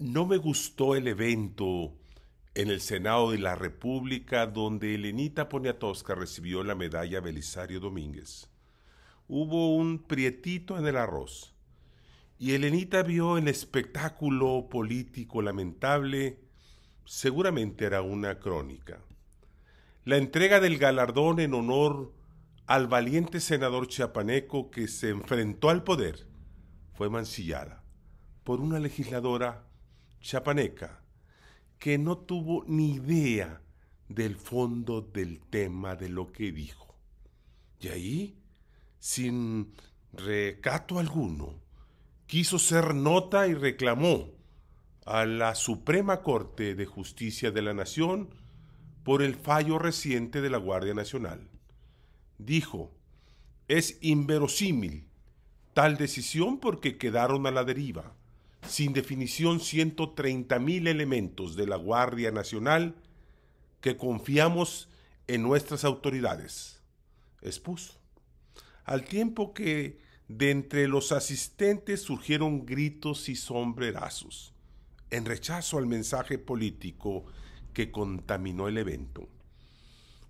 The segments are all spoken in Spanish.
No me gustó el evento en el Senado de la República donde Elenita Poniatowska recibió la medalla Belisario Domínguez. Hubo un prietito en el arroz y Elenita vio el espectáculo político lamentable. Seguramente era una crónica. La entrega del galardón en honor al valiente senador chiapaneco que se enfrentó al poder fue mancillada por una legisladora chapaneca que no tuvo ni idea del fondo del tema de lo que dijo. Y ahí, sin recato alguno, quiso ser nota y reclamó a la Suprema Corte de Justicia de la Nación por el fallo reciente de la Guardia Nacional. Dijo, es inverosímil tal decisión porque quedaron a la deriva sin definición 130.000 elementos de la Guardia Nacional que confiamos en nuestras autoridades, expuso. Al tiempo que de entre los asistentes surgieron gritos y sombrerazos, en rechazo al mensaje político que contaminó el evento.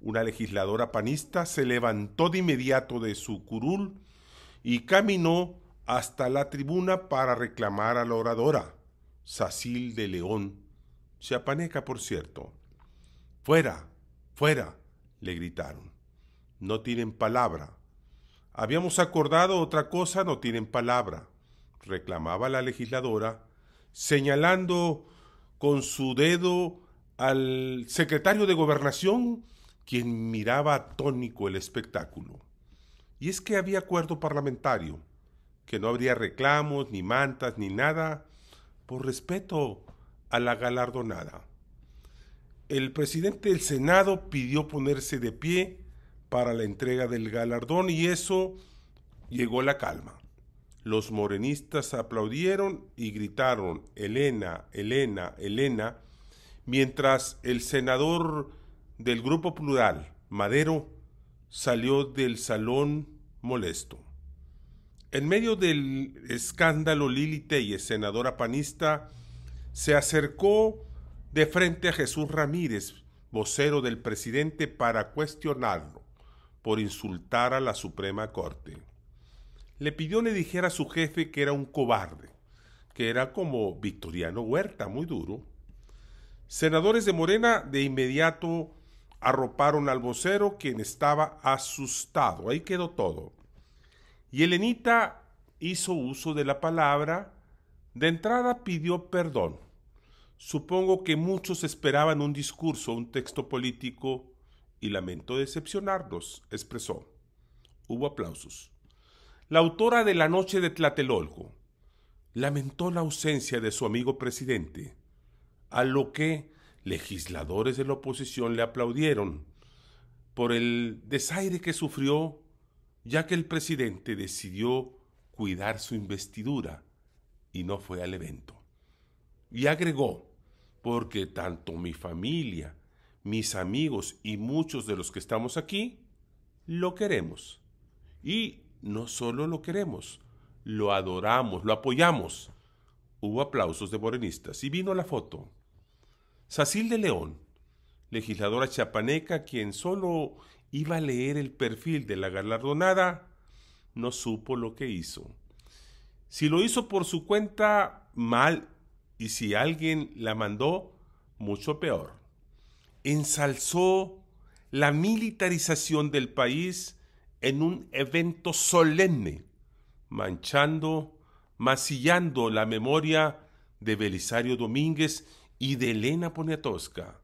Una legisladora panista se levantó de inmediato de su curul y caminó hasta la tribuna para reclamar a la oradora, Sacil de León, se apaneca por cierto. Fuera, fuera, le gritaron. No tienen palabra. Habíamos acordado otra cosa, no tienen palabra, reclamaba la legisladora, señalando con su dedo al secretario de gobernación, quien miraba atónico el espectáculo. Y es que había acuerdo parlamentario que no habría reclamos, ni mantas, ni nada, por respeto a la galardonada. El presidente del Senado pidió ponerse de pie para la entrega del galardón y eso llegó la calma. Los morenistas aplaudieron y gritaron, Elena, Elena, Elena, mientras el senador del Grupo Plural, Madero, salió del salón molesto. En medio del escándalo, Lili y senadora panista, se acercó de frente a Jesús Ramírez, vocero del presidente, para cuestionarlo por insultar a la Suprema Corte. Le pidió le dijera a su jefe que era un cobarde, que era como Victoriano Huerta, muy duro. Senadores de Morena de inmediato arroparon al vocero, quien estaba asustado. Ahí quedó todo. Y Elenita hizo uso de la palabra. De entrada pidió perdón. Supongo que muchos esperaban un discurso, un texto político, y lamento decepcionarlos, expresó. Hubo aplausos. La autora de La Noche de Tlatelolco lamentó la ausencia de su amigo presidente, a lo que legisladores de la oposición le aplaudieron por el desaire que sufrió ya que el presidente decidió cuidar su investidura y no fue al evento. Y agregó, porque tanto mi familia, mis amigos y muchos de los que estamos aquí, lo queremos. Y no solo lo queremos, lo adoramos, lo apoyamos. Hubo aplausos de morenistas y vino la foto. Sacil de León, legisladora chapaneca, quien solo iba a leer el perfil de la galardonada, no supo lo que hizo. Si lo hizo por su cuenta, mal, y si alguien la mandó, mucho peor. Ensalzó la militarización del país en un evento solemne, manchando, macillando la memoria de Belisario Domínguez y de Elena Poniatowska.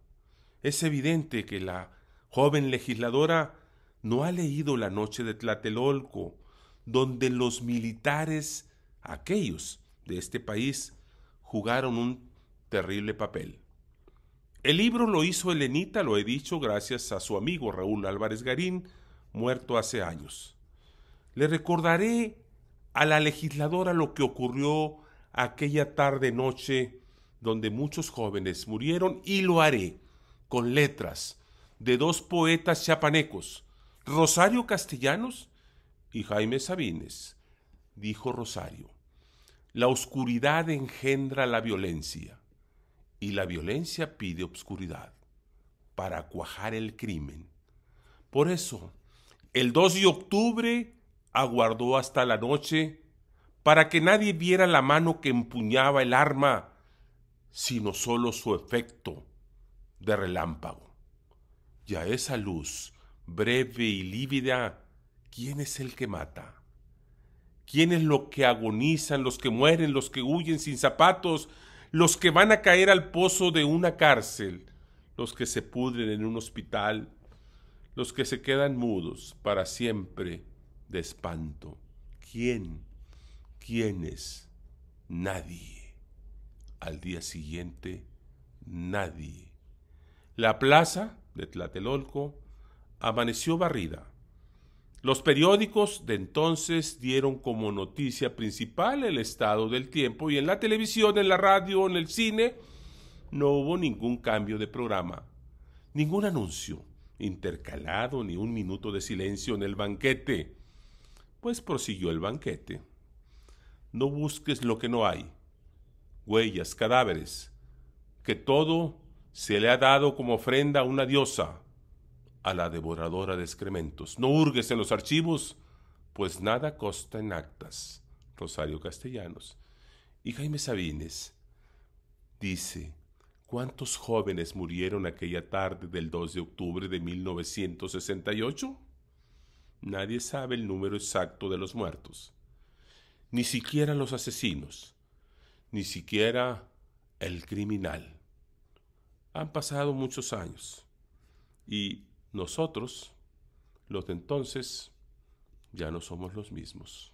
Es evidente que la joven legisladora, ¿no ha leído La Noche de Tlatelolco, donde los militares, aquellos de este país, jugaron un terrible papel? El libro lo hizo Elenita, lo he dicho, gracias a su amigo Raúl Álvarez Garín, muerto hace años. Le recordaré a la legisladora lo que ocurrió aquella tarde-noche donde muchos jóvenes murieron y lo haré con letras, de dos poetas chapanecos, Rosario Castellanos y Jaime Sabines, dijo Rosario. La oscuridad engendra la violencia y la violencia pide obscuridad para cuajar el crimen. Por eso, el 2 de octubre aguardó hasta la noche para que nadie viera la mano que empuñaba el arma, sino solo su efecto de relámpago. Y a esa luz, breve y lívida, ¿quién es el que mata? ¿Quién es lo que agonizan, los que mueren, los que huyen sin zapatos, los que van a caer al pozo de una cárcel, los que se pudren en un hospital, los que se quedan mudos para siempre de espanto? ¿Quién? ¿Quién es? Nadie. Al día siguiente, nadie. La plaza de Tlatelolco, amaneció barrida. Los periódicos de entonces dieron como noticia principal el estado del tiempo y en la televisión, en la radio, en el cine, no hubo ningún cambio de programa, ningún anuncio intercalado ni un minuto de silencio en el banquete. Pues prosiguió el banquete. No busques lo que no hay, huellas, cadáveres, que todo se le ha dado como ofrenda a una diosa, a la devoradora de excrementos. No hurgues en los archivos, pues nada consta en actas. Rosario Castellanos. Y Jaime Sabines dice, ¿cuántos jóvenes murieron aquella tarde del 2 de octubre de 1968? Nadie sabe el número exacto de los muertos, ni siquiera los asesinos, ni siquiera el criminal. Han pasado muchos años y nosotros, los de entonces, ya no somos los mismos.